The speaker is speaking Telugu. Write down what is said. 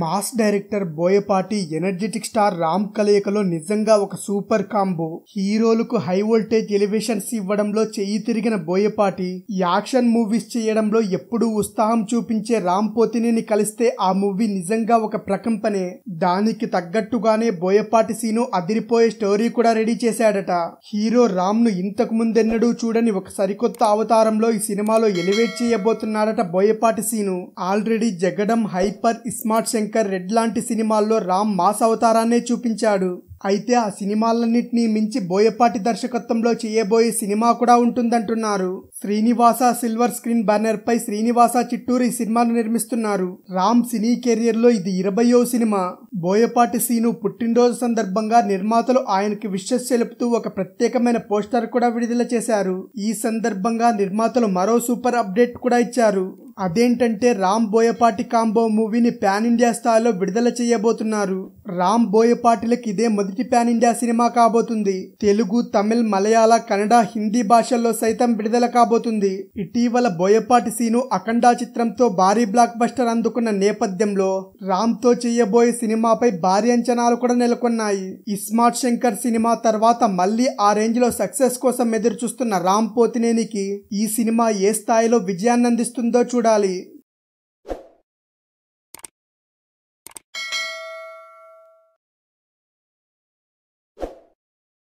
mass director Boyapati energetic star Ram కలయికలో నిజంగా ఒక సూపర్ కాంబో హీరోలకు హై వోల్టేజ్ ఎలివేషన్స్ ఇవ్వడంలో చెయ్యి తిరిగిన బోయపాటి యాక్షన్ మూవీస్ చేయడంలో ఎప్పుడూ ఉత్సాహం చూపించే రామ్ పోతినిని కలిస్తే ఆ మూవీ నిజంగా ఒక ప్రకంపనే దానికి తగ్గట్టుగానే బోయపాటి సీను అదిరిపోయే స్టోరీ కూడా రెడీ చేశాడట హీరో రామ్ ను ఇంతకు ముందెన్నడూ చూడని ఒక సరికొత్త అవతారంలో ఈ సినిమాలో ఎలివేట్ చేయబోతున్నాడట Boyapati Seenu already Jagadam hyper smart Shankar red లాంటి సినిమాల్లో రామ్ మాస్ అవతారాన్నే చూపించాడు అయితే ఆ సినిమాలన్నింటినీ మించి బోయపాటి దర్శకత్వంలో చేయబోయే సినిమా కూడా ఉంటుందంటున్నారు శ్రీనివాస సిల్వర్ స్క్రీన్ బ్యానర్ పై శ్రీనివాస చిట్టూరు ఈ సినిమాను నిర్మిస్తున్నారు రామ్ సినీ కెరియర్ లో ఇది ఇరవయో సినిమా బోయపాటి సీను పుట్టినరోజు సందర్భంగా నిర్మాతలు ఆయనకి విశ్వస్ తెలుపుతూ ఒక ప్రత్యేకమైన పోస్టర్ కూడా విడుదల చేశారు ఈ సందర్భంగా నిర్మాతలు మరో సూపర్ అప్డేట్ కూడా ఇచ్చారు అదేంటంటే రామ్ బోయపాటి కాంబో మూవీని పాన్ ఇండియా స్థాయిలో విడుదల చేయబోతున్నారు రామ్ బోయపాటిలకు ఇదే మొదటి పాన్ ఇండియా సినిమా కాబోతుంది తెలుగు తమిళ్ మలయాళ కన్నడ హిందీ భాషల్లో సైతం విడుదల కాబోతుంది ఇటీవల బోయపాటి సీను అఖండ చిత్రంతో భారీ బ్లాక్ బస్టర్ అందుకున్న నేపథ్యంలో రామ్ తో చేయబోయే సినిమాపై భారీ అంచనాలు కూడా నెలకొన్నాయి ఇస్మార్ట్ శంకర్ సినిమా తర్వాత మళ్లీ ఆ రేంజ్ లో సక్సెస్ కోసం ఎదురు చూస్తున్న రామ్ పోతినేనికి ఈ సినిమా ఏ స్థాయిలో విజయాన్ని అందిస్తుందో చూడాలి